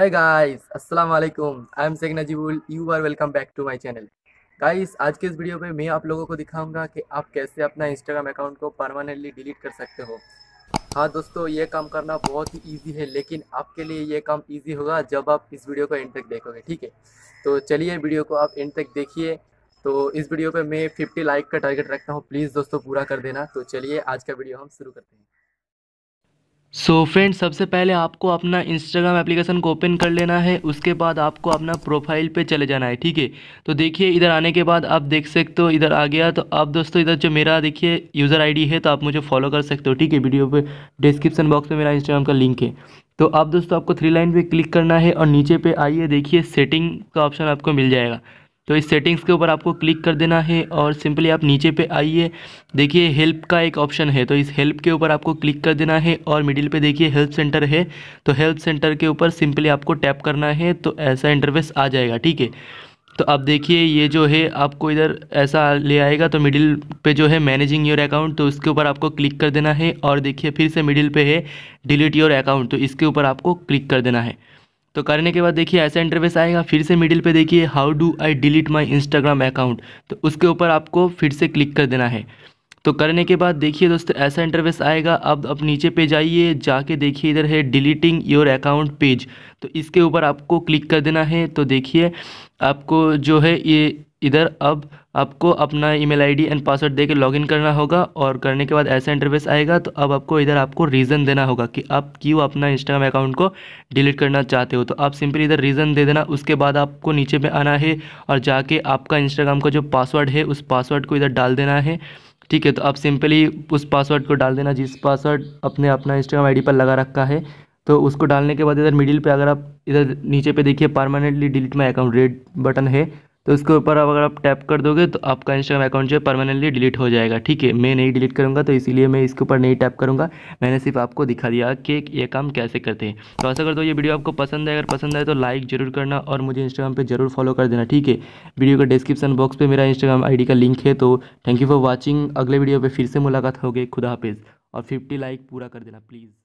है गाइस अस्सलाम वालेकुम आई एम सेग Najibul you are welcome back to my channel guys आज के इस वीडियो में मैं आप लोगों को दिखाऊंगा कि आप कैसे अपना इंस्टाग्राम अकाउंट को परमानेंटली डिलीट कर सकते हो हाँ दोस्तों ये काम करना बहुत ही ईजी है लेकिन आपके लिए ये काम ईजी होगा जब आप इस वीडियो को एंड तक देखोगे ठीक है तो चलिए वीडियो को आप एंड तक देखिए तो इस वीडियो पर मैं फिफ्टी लाइक का टारगेट रखता हूँ प्लीज़ दोस्तों पूरा कर देना तो चलिए आज का वीडियो हम शुरू करते हैं सो so फ्रेंड सबसे पहले आपको अपना इंस्टाग्राम एप्लीकेशन को ओपन कर लेना है उसके बाद आपको अपना प्रोफाइल पे चले जाना है ठीक है तो देखिए इधर आने के बाद आप देख सकते हो इधर आ गया तो आप दोस्तों इधर जो मेरा देखिए यूज़र आईडी है तो आप मुझे फॉलो कर सकते हो ठीक है वीडियो पे डिस्क्रिप्शन बॉक्स में मेरा इंस्टाग्राम का लिंक है तो आप दोस्तों आपको थ्री लाइन पर क्लिक करना है और नीचे पर आइए देखिए सेटिंग का ऑप्शन आपको मिल जाएगा तो इस सेटिंग्स के ऊपर आपको क्लिक कर देना है और सिंपली आप नीचे पे आइए देखिए हेल्प का एक ऑप्शन है तो इस हेल्प के ऊपर आपको क्लिक कर देना है और मिडिल पे देखिए हेल्प सेंटर है तो हेल्प सेंटर के ऊपर सिंपली आपको टैप करना है तो ऐसा इंटरफेस आ जाएगा ठीक है तो आप देखिए ये जो है आपको इधर ऐसा ले आएगा तो मिडिल पे जो है मैनेजिंग योर अकाउंट तो इसके ऊपर आपको क्लिक कर देना है और देखिए फिर से मिडिल पे है डिलीट योर अकाउंट तो इसके ऊपर आपको क्लिक कर देना है तो करने के बाद देखिए ऐसा इंटरफेस आएगा फिर से मिडिल पे देखिए how do I delete my Instagram account तो उसके ऊपर आपको फिर से क्लिक कर देना है तो करने के बाद देखिए दोस्तों ऐसा इंटरफेस आएगा अब अब नीचे पे जाइए जाके देखिए इधर है डिलीटिंग योर अकाउंट पेज तो इसके ऊपर आपको क्लिक कर देना है तो देखिए आपको जो है ये इधर अब आपको अपना ईमेल आईडी एंड पासवर्ड देके लॉगिन करना होगा और करने के बाद ऐसा इंटरफेस आएगा तो अब आपको इधर आपको रीज़न देना होगा कि आप क्यों अपना इंस्टाग्राम अकाउंट को डिलीट करना चाहते हो तो आप सिंपली इधर रीज़न दे देना उसके बाद आपको नीचे में आना है और जाके आपका इंस्टाग्राम का जो पासवर्ड है उस पासवर्ड को इधर डाल देना है ठीक है तो आप सिंपली उस पासवर्ड को डाल देना जिस पासवर्ड अपने अपना इंस्टाग्राम आई पर लगा रखा है तो उसको डालने के बाद इधर मिडिल पे अगर आप इधर नीचे पे देखिए permanently delete my account red button है तो उसके ऊपर अब अगर आप टैप कर दोगे तो आपका इंस्टाग्राम अकाउंट जो है परमानेंटली डिलीट हो जाएगा ठीक है मैं नहीं डिलीट करूँगा तो इसीलिए मैं इसके ऊपर नहीं टैप करूँगा मैंने सिर्फ आपको दिखा दिया कि ये काम कैसे करते हैं तो ऐसा कर दो ये वीडियो आपको पसंद है अगर पसंद आए तो लाइक जरूर करना और मुझे इंस्टाग्राम पर जरूर फॉलो कर देना ठीक है वीडियो का डिस्क्रिप्शन बॉक्स पर मेरा इंस्टाग्राम आई का लिंक है तो थैंक यू फॉर वॉचिंग अगले वीडियो पर फिर से मुलाकात होगी खुदा हाफिज़ और फिफ्टी लाइक पूरा कर देना प्लीज़